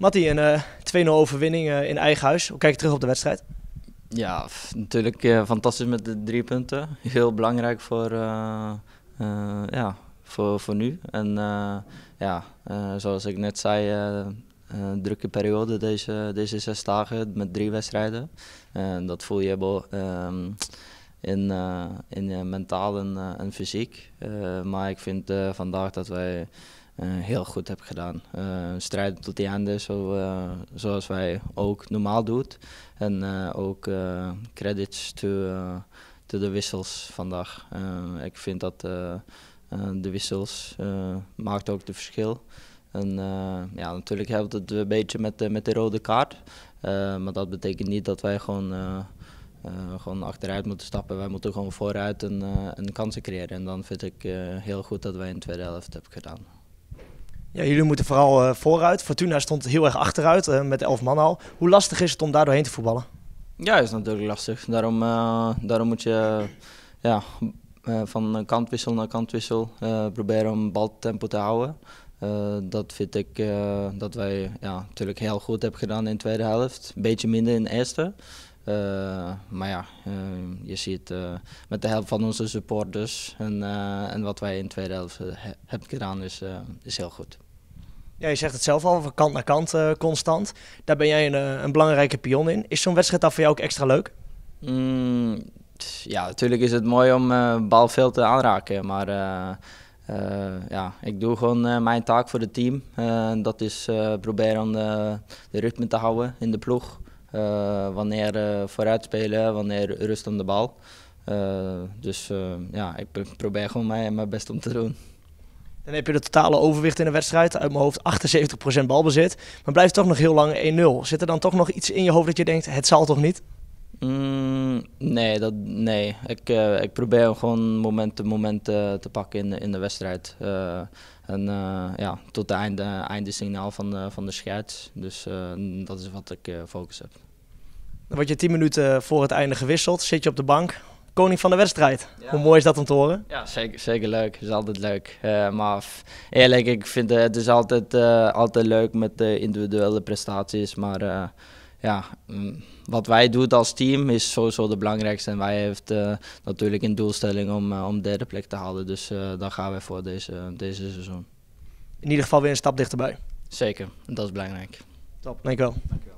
Mattie, een eh, 2-0 overwinning eh, in eigen huis. kijk terug op de wedstrijd? Ja, natuurlijk eh, fantastisch met de drie punten. Heel belangrijk voor, ja, voor, voor nu. En ja, zoals ik net zei, een drukke periode deze, deze zes dagen met drie wedstrijden. En dat voel je wel um, in, in mentaal en, en fysiek. maar ik vind vandaag dat wij eh, heel goed heb gedaan. Eh, strijden tot die einde, zo, eh, zoals wij ook normaal doen. En ook credits to, to, de wissels vandaag. ik vind dat de wissels maakt ook het verschil. En ja, natuurlijk helpt het een beetje met, met de rode kaart. maar dat betekent niet dat wij gewoon... gewoon achteruit moeten stappen. Wij moeten gewoon vooruit en, uh, kansen creëren. En dan vind ik heel goed dat wij in de tweede helft hebben gedaan. Ja, jullie moeten vooral eh, vooruit. Fortuna stond heel erg achteruit eh, met elf man al. Hoe lastig is het om daar doorheen te voetballen? Ja, is natuurlijk lastig. Daarom, eh, daarom moet je ja, van kantwissel naar kantwissel proberen om baltempo te houden. dat vind ik dat wij ja, natuurlijk heel goed hebben gedaan in de tweede helft. een Beetje minder in de eerste. Eh, maar ja, ehm, je ziet eh, met de help van onze supporters en, eh, en wat wij in de tweede helft hebben gedaan is, is heel goed. Ja, je zegt het zelf al, van kant naar kant constant. Daar ben jij een, een belangrijke pion in. Is zo'n wedstrijd dan voor jou ook extra leuk? Mm, ja, natuurlijk is het mooi om bal veel te aanraken, maar... ja, ik doe gewoon mijn taak voor het team. Uh, dat is proberen de, de, ritme te houden in de ploeg. Eh, wanneer eh, vooruit spelen, wanneer rust om de bal. Eh, dus ja, ik probeer gewoon mijn, best om te doen. Dan heb je de totale overwicht in de wedstrijd. Uit mijn hoofd 78% balbezit. Maar blijft toch nog heel lang 1-0. Zit er dan toch nog iets in je hoofd dat je denkt, het zal toch niet? Mm, nee, dat, nee. Ik, eh, ik probeer gewoon momenten, momenten eh, te pakken in, in de wedstrijd. Eh, en ja, tot het einde, einde signaal van de, van de scheids. Dus dat is wat ik focus heb. Dan word je tien minuten voor het einde gewisseld. Zit je op de bank. Koning van de wedstrijd. Hoe mooi is dat om te horen? Ja, zeker, zeker leuk. Het is altijd leuk. maar eerlijk, ik vind het is altijd, altijd leuk met de individuele prestaties. Maar ja, mm, wat wij doen als team is sowieso de belangrijkste. En wij hebben eh, natuurlijk een doelstelling om, eh, om derde plek te halen. Dus eh, daar gaan we voor deze, deze seizoen. In ieder geval weer een stap dichterbij. Zeker, dat is belangrijk. Top, dankjewel. dankjewel.